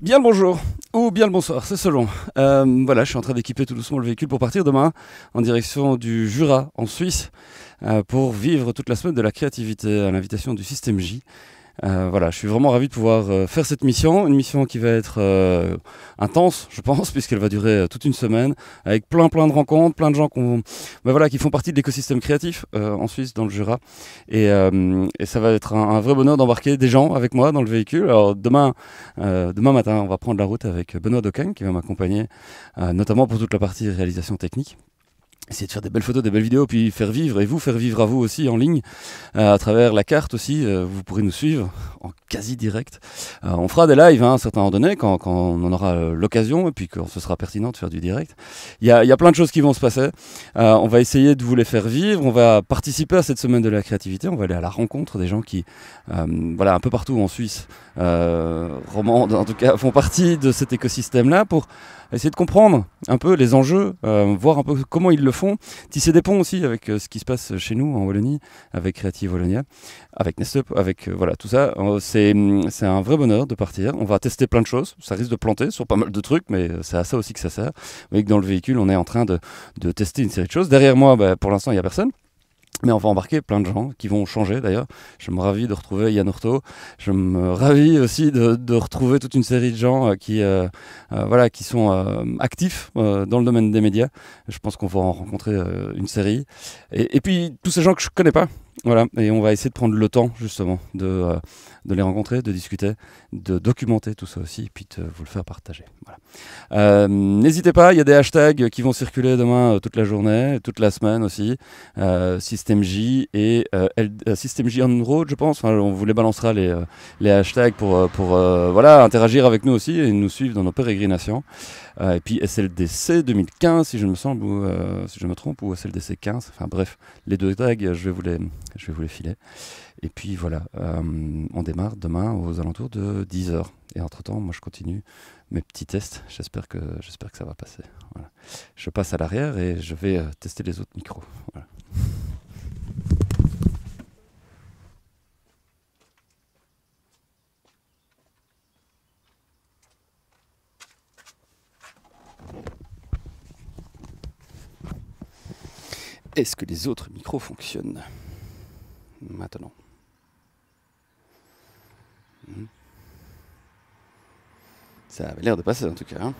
Bien le bonjour ou bien le bonsoir, c'est selon. Euh, voilà, je suis en train d'équiper tout doucement le véhicule pour partir demain en direction du Jura en Suisse euh, pour vivre toute la semaine de la créativité à l'invitation du Système J euh, voilà, je suis vraiment ravi de pouvoir euh, faire cette mission, une mission qui va être euh, intense, je pense, puisqu'elle va durer toute une semaine, avec plein plein de rencontres, plein de gens bah, voilà, qui font partie de l'écosystème créatif en Suisse, dans le Jura. Et, ça va être un, vrai bonheur d'embarquer des gens avec moi dans le véhicule. Alors demain, demain matin, on va prendre la route avec Benoît Docan, qui va m'accompagner, notamment pour toute la partie réalisation technique essayer de faire des belles photos, des belles vidéos, puis faire vivre, et vous faire vivre à vous aussi en ligne, euh, à travers la carte aussi, euh, vous pourrez nous suivre en quasi direct. Euh, on fera des lives hein, à un certain moment donné, quand, on en aura l'occasion, et puis quand ce sera pertinent de faire du direct. Il y a, plein de choses qui vont se passer, on va essayer de vous les faire vivre, on va participer à cette semaine de la créativité, on va aller à la rencontre des gens qui, voilà, un peu partout en Suisse, romande en tout cas, font partie de cet écosystème-là, pour essayer de comprendre un peu les enjeux, voir un peu comment ils le fond, font, tisser des ponts aussi avec euh, ce qui se passe chez nous en Wallonie, avec Creative Wallonia, avec Nestup, avec euh, voilà tout ça. Euh, mm, c'est un vrai bonheur de partir. On va tester plein de choses. Ça risque de planter sur pas mal de trucs, mais c'est à ça aussi que ça sert. Vous voyez que dans le véhicule, on est en train de, de tester une série de choses. Derrière moi, bah, pour l'instant, il n'y a personne. Mais on va embarquer plein de gens qui vont changer d'ailleurs. Je me ravis de retrouver Yann Orto. Je me ravis aussi de, de, retrouver toute une série de gens euh, qui, euh, euh, voilà, qui sont actifs dans le domaine des médias. Je pense qu'on va en rencontrer une série. Et, et puis tous ces gens que je connais pas, voilà, et on va essayer de prendre le temps justement de, euh, de les rencontrer, de discuter, de documenter tout ça aussi, et puis de vous le faire partager. Voilà. Euh, n'hésitez pas, il y a des hashtags qui vont circuler demain euh, toute la journée, toute la semaine aussi. système J et System J on road, je pense. Enfin, on vous les balancera les, les hashtags pour, pour voilà, interagir avec nous aussi et nous suivre dans nos pérégrinations. et puis SLDC 2015, si je me semble, ou, si je me trompe, ou SLDC 15. Enfin bref, les deux tags, je vais vous les je vais vous les filer. Et puis voilà, euh, on démarre demain aux alentours de 10h. Et entre-temps, moi je continue mes petits tests. J'espère que, j'espère que ça va passer. Je passe à l'arrière et je vais euh, tester les autres micros. Est-ce que les autres micros fonctionnent maintenant. Hmm. Ça avait l'air de passer en tout cas. Hein.